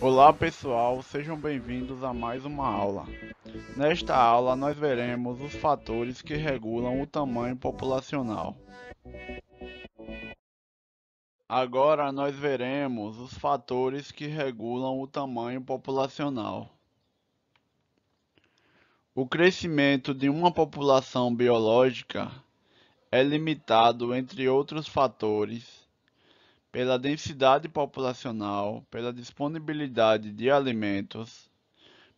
Olá pessoal, sejam bem-vindos a mais uma aula. Nesta aula nós veremos os fatores que regulam o tamanho populacional. Agora nós veremos os fatores que regulam o tamanho populacional. O crescimento de uma população biológica é limitado, entre outros fatores, pela densidade populacional, pela disponibilidade de alimentos,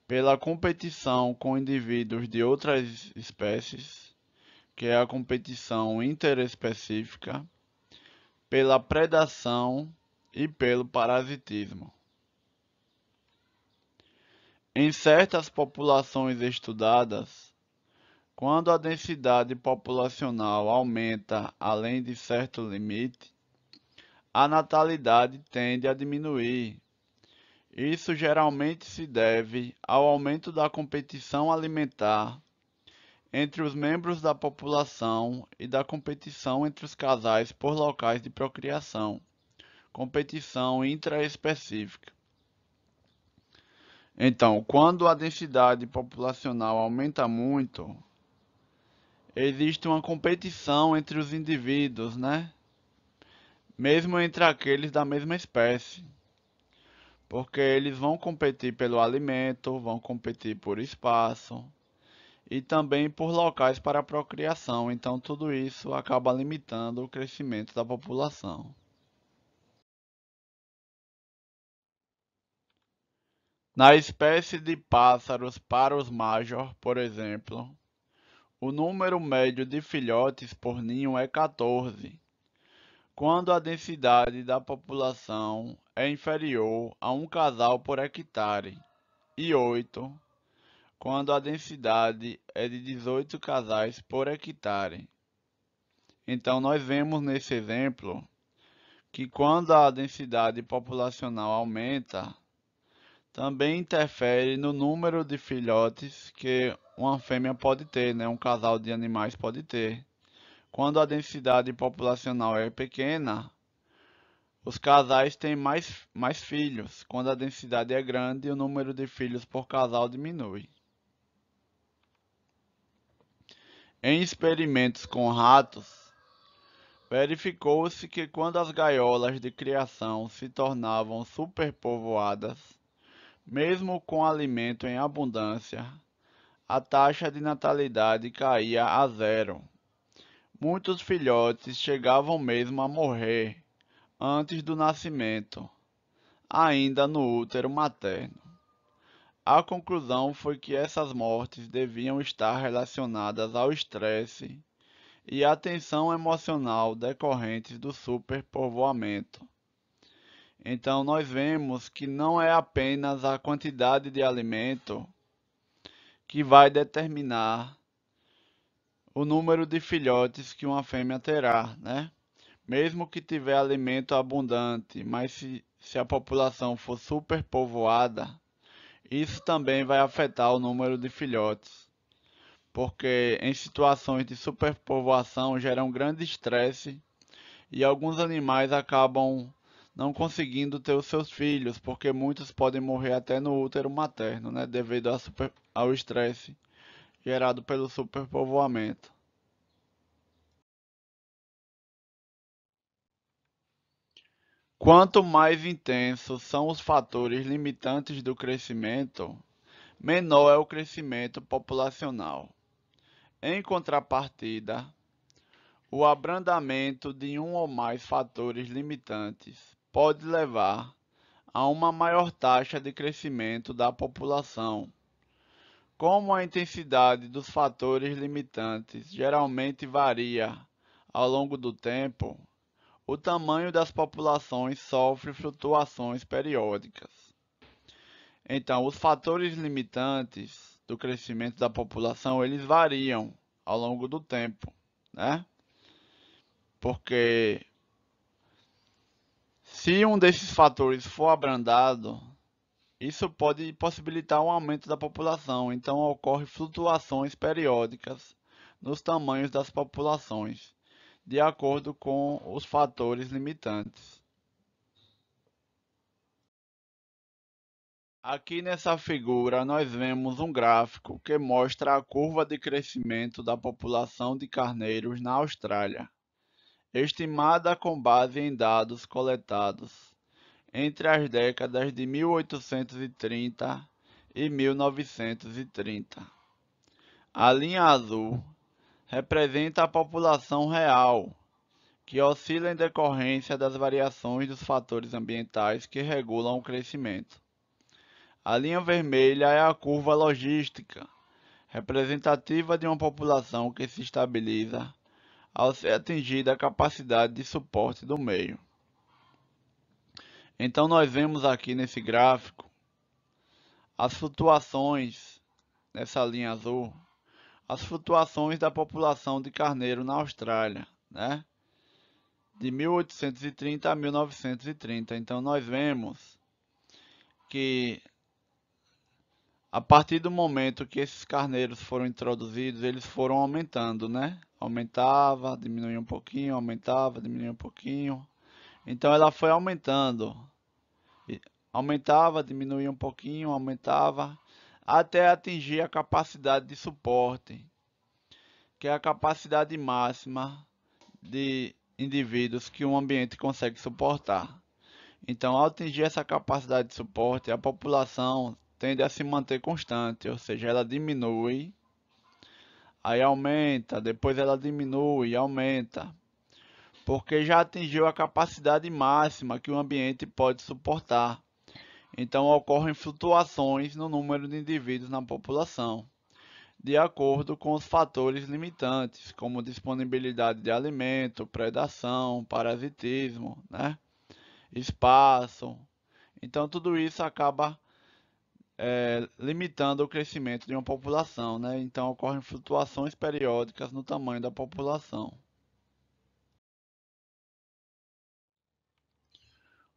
pela competição com indivíduos de outras espécies, que é a competição interespecífica, pela predação e pelo parasitismo. Em certas populações estudadas, quando a densidade populacional aumenta além de certo limite, a natalidade tende a diminuir. Isso geralmente se deve ao aumento da competição alimentar entre os membros da população e da competição entre os casais por locais de procriação, competição intraespecífica. Então, quando a densidade populacional aumenta muito, existe uma competição entre os indivíduos, né? mesmo entre aqueles da mesma espécie, porque eles vão competir pelo alimento, vão competir por espaço e também por locais para a procriação, então tudo isso acaba limitando o crescimento da população. Na espécie de pássaros os major, por exemplo, o número médio de filhotes por ninho é 14, quando a densidade da população é inferior a um casal por hectare, e 8 quando a densidade é de 18 casais por hectare. Então, nós vemos nesse exemplo que quando a densidade populacional aumenta, também interfere no número de filhotes que uma fêmea pode ter, né? um casal de animais pode ter. Quando a densidade populacional é pequena, os casais têm mais, mais filhos. Quando a densidade é grande, o número de filhos por casal diminui. Em experimentos com ratos, verificou-se que quando as gaiolas de criação se tornavam superpovoadas, mesmo com alimento em abundância, a taxa de natalidade caía a zero. Muitos filhotes chegavam mesmo a morrer antes do nascimento, ainda no útero materno. A conclusão foi que essas mortes deviam estar relacionadas ao estresse e à tensão emocional decorrentes do superpovoamento. Então nós vemos que não é apenas a quantidade de alimento que vai determinar o número de filhotes que uma fêmea terá, né? Mesmo que tiver alimento abundante, mas se, se a população for superpovoada, isso também vai afetar o número de filhotes. Porque em situações de superpovoação gera um grande estresse e alguns animais acabam não conseguindo ter os seus filhos, porque muitos podem morrer até no útero materno, né, devido super, ao estresse gerado pelo superpovoamento Quanto mais intensos são os fatores limitantes do crescimento, menor é o crescimento populacional. Em contrapartida, o abrandamento de um ou mais fatores limitantes pode levar a uma maior taxa de crescimento da população. Como a intensidade dos fatores limitantes geralmente varia ao longo do tempo, o tamanho das populações sofre flutuações periódicas. Então, os fatores limitantes do crescimento da população, eles variam ao longo do tempo, né? Porque se um desses fatores for abrandado, isso pode possibilitar um aumento da população, então ocorrem flutuações periódicas nos tamanhos das populações, de acordo com os fatores limitantes. Aqui nessa figura nós vemos um gráfico que mostra a curva de crescimento da população de carneiros na Austrália, estimada com base em dados coletados entre as décadas de 1830 e 1930. A linha azul representa a população real, que oscila em decorrência das variações dos fatores ambientais que regulam o crescimento. A linha vermelha é a curva logística, representativa de uma população que se estabiliza ao ser atingida a capacidade de suporte do meio. Então nós vemos aqui nesse gráfico as flutuações nessa linha azul, as flutuações da população de carneiro na Austrália, né? De 1830 a 1930. Então nós vemos que a partir do momento que esses carneiros foram introduzidos, eles foram aumentando, né? Aumentava, diminuía um pouquinho, aumentava, diminuía um pouquinho. Então ela foi aumentando. Aumentava, diminuía um pouquinho, aumentava, até atingir a capacidade de suporte, que é a capacidade máxima de indivíduos que um ambiente consegue suportar. Então, ao atingir essa capacidade de suporte, a população tende a se manter constante, ou seja, ela diminui, aí aumenta, depois ela diminui, aumenta porque já atingiu a capacidade máxima que o ambiente pode suportar. Então ocorrem flutuações no número de indivíduos na população, de acordo com os fatores limitantes, como disponibilidade de alimento, predação, parasitismo, né? espaço. Então tudo isso acaba é, limitando o crescimento de uma população, né? Então ocorrem flutuações periódicas no tamanho da população.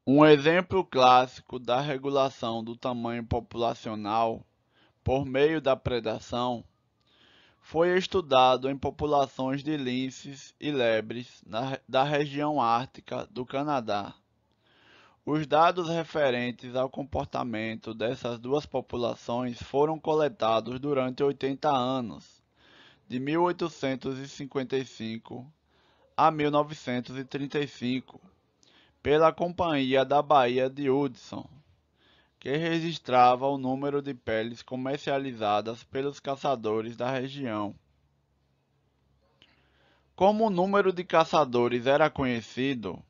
Um exemplo clássico da regulação do tamanho populacional por meio da predação foi estudado em populações de linces e lebres na, da região ártica do Canadá. Os dados referentes ao comportamento dessas duas populações foram coletados durante 80 anos, de 1855 a 1935 pela Companhia da Bahia de Hudson, que registrava o número de peles comercializadas pelos caçadores da região. Como o número de caçadores era conhecido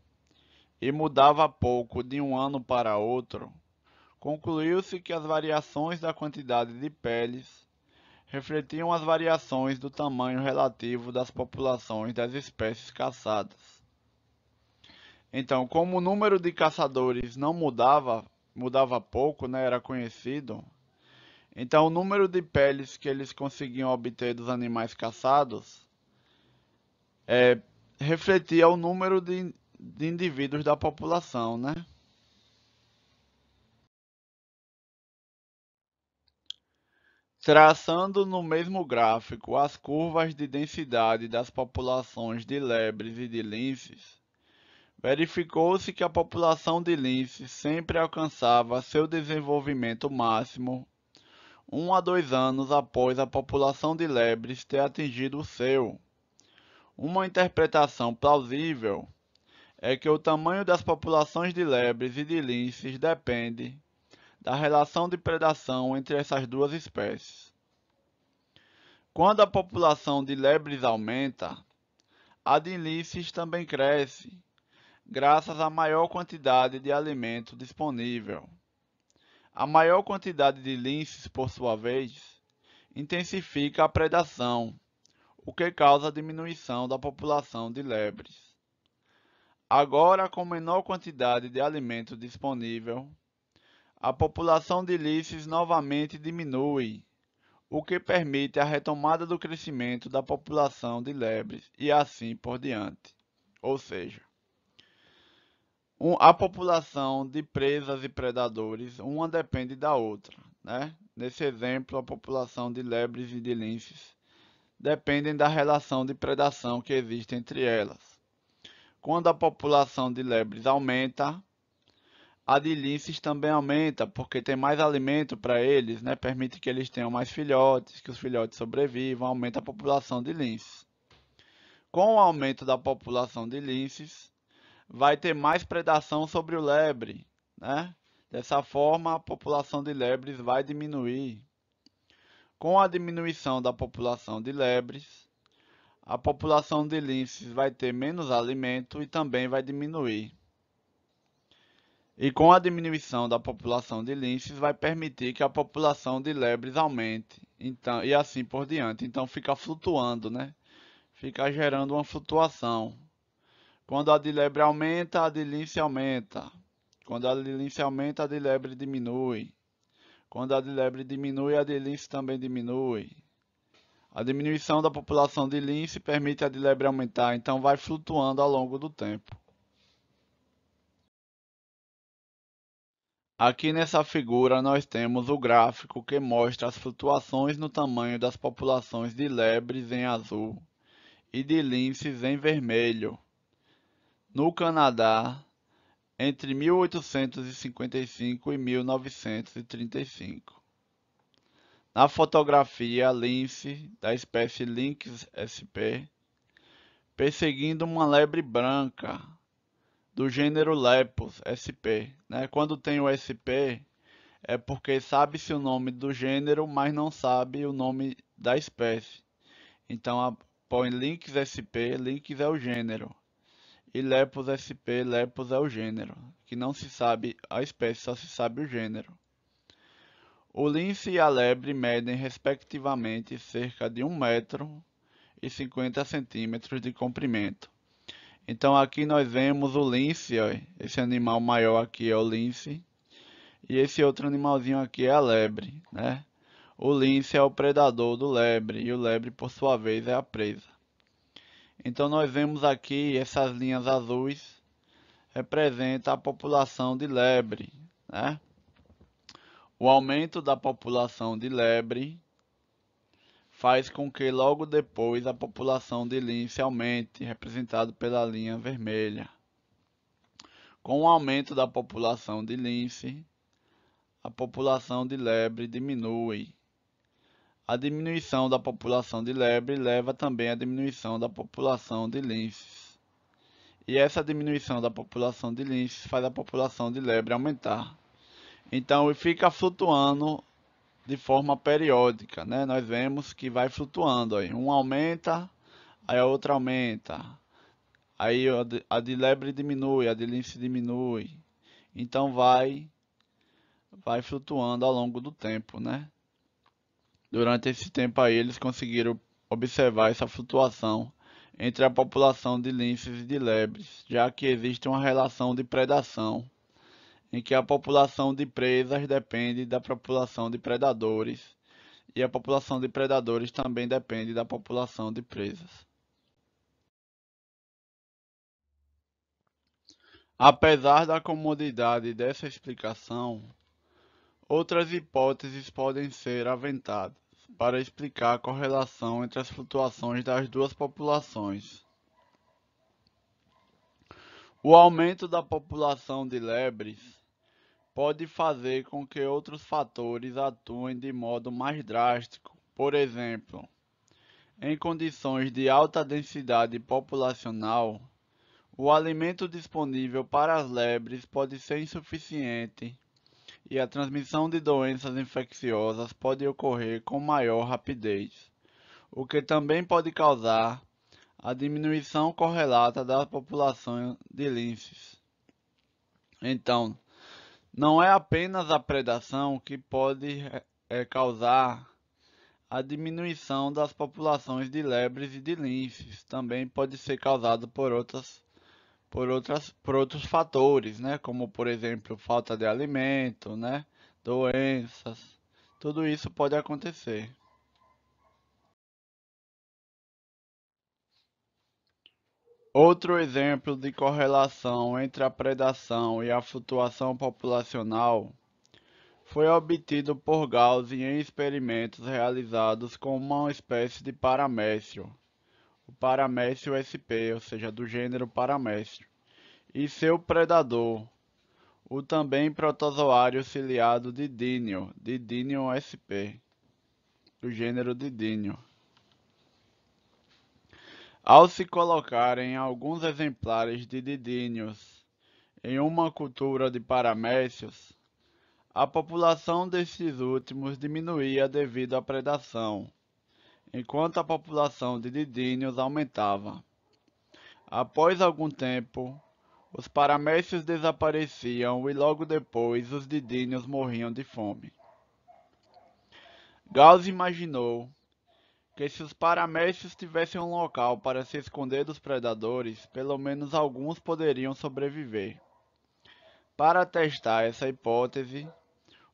e mudava pouco de um ano para outro, concluiu-se que as variações da quantidade de peles refletiam as variações do tamanho relativo das populações das espécies caçadas. Então, como o número de caçadores não mudava, mudava pouco, né, era conhecido, então o número de peles que eles conseguiam obter dos animais caçados é, refletia o número de, de indivíduos da população, né? Traçando no mesmo gráfico as curvas de densidade das populações de lebres e de linces, verificou-se que a população de lince sempre alcançava seu desenvolvimento máximo um a dois anos após a população de lebres ter atingido o seu. Uma interpretação plausível é que o tamanho das populações de lebres e de linces depende da relação de predação entre essas duas espécies. Quando a população de lebres aumenta, a de linces também cresce, graças à maior quantidade de alimento disponível. A maior quantidade de linces, por sua vez, intensifica a predação, o que causa a diminuição da população de lebres. Agora, com menor quantidade de alimento disponível, a população de linces novamente diminui, o que permite a retomada do crescimento da população de lebres e assim por diante. Ou seja, um, a população de presas e predadores, uma depende da outra. Né? Nesse exemplo, a população de lebres e de linces dependem da relação de predação que existe entre elas. Quando a população de lebres aumenta, a de linces também aumenta, porque tem mais alimento para eles, né? permite que eles tenham mais filhotes, que os filhotes sobrevivam, aumenta a população de linces. Com o aumento da população de linces, vai ter mais predação sobre o lebre, né? Dessa forma, a população de lebres vai diminuir. Com a diminuição da população de lebres, a população de linces vai ter menos alimento e também vai diminuir. E com a diminuição da população de linces, vai permitir que a população de lebres aumente. Então, e assim por diante. Então fica flutuando, né? Fica gerando uma flutuação. Quando a dilebre aumenta, a dilince aumenta. Quando a dilince aumenta, a dilebre diminui. Quando a dilebre diminui, a dilince também diminui. A diminuição da população de lince permite a dilebre aumentar, então vai flutuando ao longo do tempo. Aqui nessa figura nós temos o gráfico que mostra as flutuações no tamanho das populações de lebres em azul e de linces em vermelho no Canadá entre 1855 e 1935. Na fotografia, lince da espécie Lynx sp, perseguindo uma lebre branca do gênero Lepus sp. Né? Quando tem o sp, é porque sabe-se o nome do gênero, mas não sabe o nome da espécie. Então, põe Lynx sp, Lynx é o gênero. E Lepus sp. Lepus é o gênero, que não se sabe a espécie, só se sabe o gênero. O lince e a lebre medem, respectivamente, cerca de 1 metro e 50 centímetros de comprimento. Então aqui nós vemos o lince, ó, esse animal maior aqui é o lince, e esse outro animalzinho aqui é a lebre, né? O lince é o predador do lebre e o lebre por sua vez é a presa. Então nós vemos aqui essas linhas azuis representa a população de lebre, né? O aumento da população de lebre faz com que logo depois a população de lince aumente, representado pela linha vermelha. Com o aumento da população de lince, a população de lebre diminui, a diminuição da população de lebre leva também à diminuição da população de linces. E essa diminuição da população de linces faz a população de lebre aumentar. Então, fica flutuando de forma periódica, né? Nós vemos que vai flutuando aí. Um aumenta, aí a outra aumenta. Aí a de lebre diminui, a de lince diminui. Então vai vai flutuando ao longo do tempo, né? Durante esse tempo aí, eles conseguiram observar essa flutuação entre a população de linces e de lebres, já que existe uma relação de predação em que a população de presas depende da população de predadores e a população de predadores também depende da população de presas. Apesar da comodidade dessa explicação, Outras hipóteses podem ser aventadas para explicar a correlação entre as flutuações das duas populações. O aumento da população de lebres pode fazer com que outros fatores atuem de modo mais drástico, por exemplo, em condições de alta densidade populacional, o alimento disponível para as lebres pode ser insuficiente e a transmissão de doenças infecciosas pode ocorrer com maior rapidez, o que também pode causar a diminuição correlata da população de linces. Então, não é apenas a predação que pode é, causar a diminuição das populações de lebres e de linces, também pode ser causada por outras por, outras, por outros fatores, né? Como, por exemplo, falta de alimento, né? Doenças. Tudo isso pode acontecer. Outro exemplo de correlação entre a predação e a flutuação populacional foi obtido por Gauss em experimentos realizados com uma espécie de paramécio, o paramestre USP, ou seja, do gênero paramestre, e seu predador, o também protozoário ciliado de Dínio, de SP, do gênero de Ao se colocarem alguns exemplares de didíneos em uma cultura de paramécios, a população destes últimos diminuía devido à predação, enquanto a população de Didínios aumentava. Após algum tempo, os paramécios desapareciam e logo depois os Didínios morriam de fome. Gauss imaginou que se os paramécios tivessem um local para se esconder dos predadores, pelo menos alguns poderiam sobreviver. Para testar essa hipótese,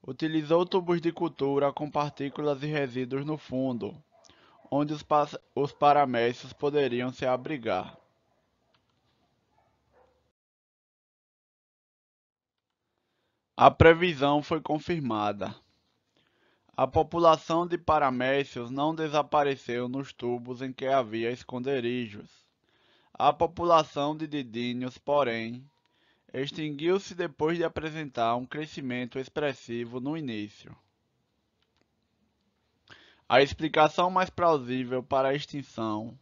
utilizou tubos de cultura com partículas e resíduos no fundo, onde os, os poderiam se abrigar. A previsão foi confirmada. A população de paramécios não desapareceu nos tubos em que havia esconderijos. A população de didíneos, porém, extinguiu-se depois de apresentar um crescimento expressivo no início. A explicação mais plausível para a extinção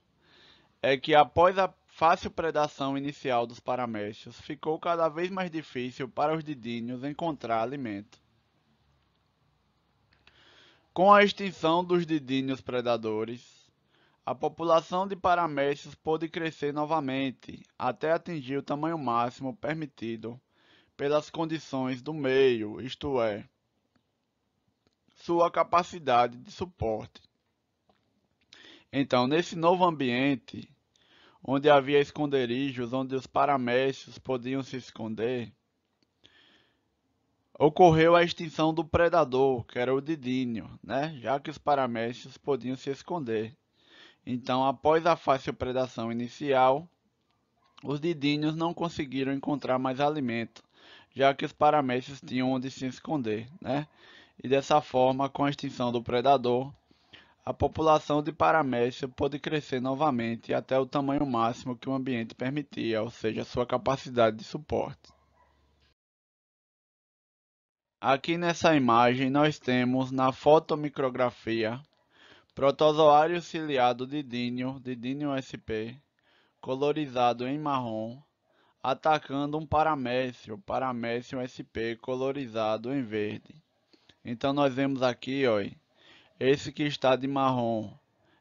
é que após a fácil predação inicial dos paramécios, ficou cada vez mais difícil para os didíneos encontrar alimento. Com a extinção dos didíneos predadores, a população de paramécios pôde crescer novamente, até atingir o tamanho máximo permitido pelas condições do meio, isto é, sua capacidade de suporte. Então, nesse novo ambiente, onde havia esconderijos, onde os paramécios podiam se esconder, ocorreu a extinção do predador, que era o didínio, né? já que os paramécios podiam se esconder. Então, após a fácil predação inicial, os didínios não conseguiram encontrar mais alimento já que os paramécios tinham onde se esconder, né? E dessa forma, com a extinção do predador, a população de paramécio pôde crescer novamente até o tamanho máximo que o ambiente permitia, ou seja, sua capacidade de suporte. Aqui nessa imagem nós temos na fotomicrografia protozoário ciliado de dínio, de dínio SP, colorizado em marrom, atacando um paramécio, paramécio SP colorizado em verde. Então nós vemos aqui, ó, esse que está de marrom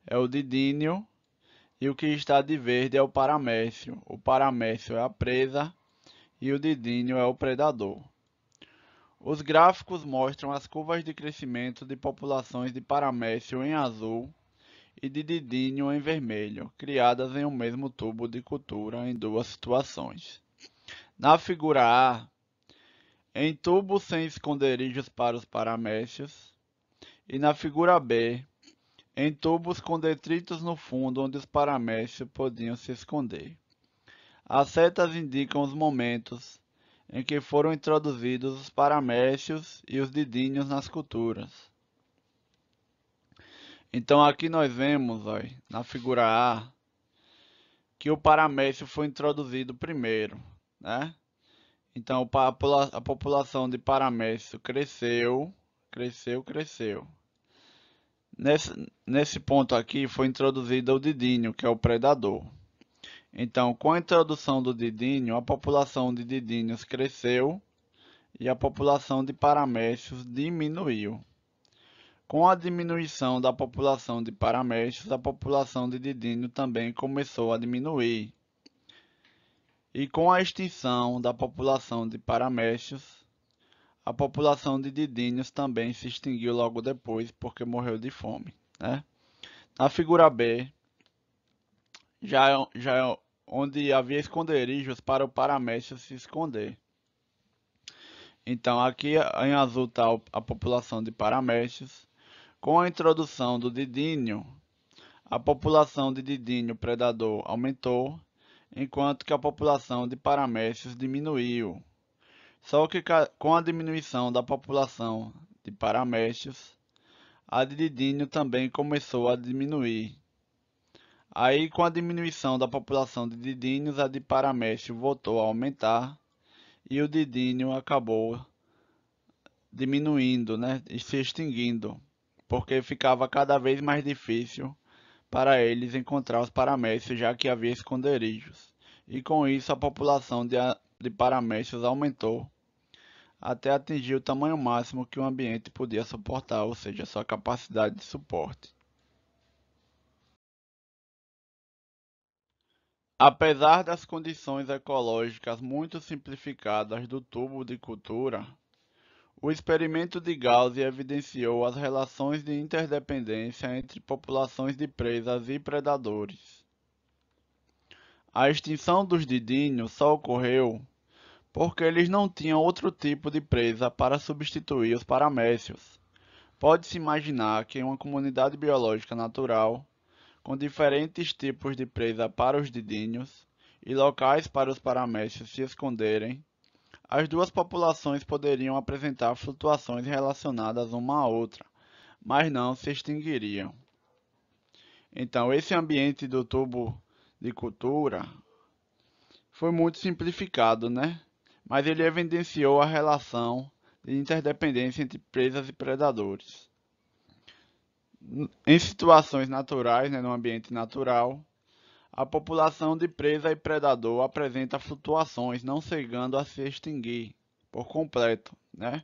é o didínio e o que está de verde é o paramécio. O paramécio é a presa e o didínio é o predador. Os gráficos mostram as curvas de crescimento de populações de paramécio em azul e de didinho em vermelho, criadas em um mesmo tubo de cultura em duas situações. Na figura A, em tubo sem esconderijos para os paramestres, e na figura B, em tubos com detritos no fundo onde os paramestres podiam se esconder. As setas indicam os momentos em que foram introduzidos os paramestres e os didinhos nas culturas. Então aqui nós vemos, ó, na figura A, que o paramécio foi introduzido primeiro, né? Então a população de paramécio cresceu, cresceu, cresceu. Nesse, nesse ponto aqui foi introduzido o didinho, que é o predador. Então, com a introdução do didinho, a população de didinhos cresceu e a população de paramécios diminuiu. Com a diminuição da população de paramestres, a população de Didino também começou a diminuir. E com a extinção da população de paramestres, a população de didinos também se extinguiu logo depois porque morreu de fome. Né? Na figura B, já, é já é onde havia esconderijos para o paramestre se esconder. Então aqui em azul está a população de paramestres com a introdução do didínio, a população de didínio predador aumentou, enquanto que a população de paramécios diminuiu. Só que com a diminuição da população de paramécios, a de didínio também começou a diminuir. Aí, com a diminuição da população de didínios, a de paramécios voltou a aumentar e o didínio acabou diminuindo, né, e se extinguindo porque ficava cada vez mais difícil para eles encontrar os paramécios já que havia esconderijos, e com isso a população de, de aumentou até atingir o tamanho máximo que o ambiente podia suportar, ou seja, sua capacidade de suporte. Apesar das condições ecológicas muito simplificadas do tubo de cultura, o experimento de Gauss evidenciou as relações de interdependência entre populações de presas e predadores. A extinção dos didinhos só ocorreu porque eles não tinham outro tipo de presa para substituir os paramécios. Pode-se imaginar que uma comunidade biológica natural, com diferentes tipos de presa para os didinhos e locais para os paramécios se esconderem, as duas populações poderiam apresentar flutuações relacionadas uma à outra, mas não se extinguiriam. Então, esse ambiente do tubo de cultura foi muito simplificado, né? Mas ele evidenciou a relação de interdependência entre presas e predadores. Em situações naturais, né, no ambiente natural, a população de presa e predador apresenta flutuações, não chegando a se extinguir por completo, né?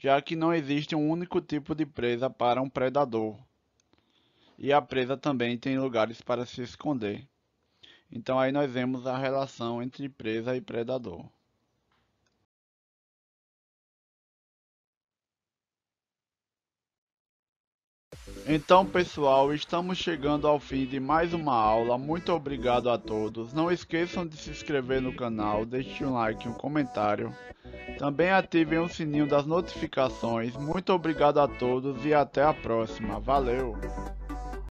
já que não existe um único tipo de presa para um predador. E a presa também tem lugares para se esconder. Então aí nós vemos a relação entre presa e predador. Então, pessoal, estamos chegando ao fim de mais uma aula. Muito obrigado a todos. Não esqueçam de se inscrever no canal, deixe um like e um comentário. Também ativem o sininho das notificações. Muito obrigado a todos e até a próxima. Valeu!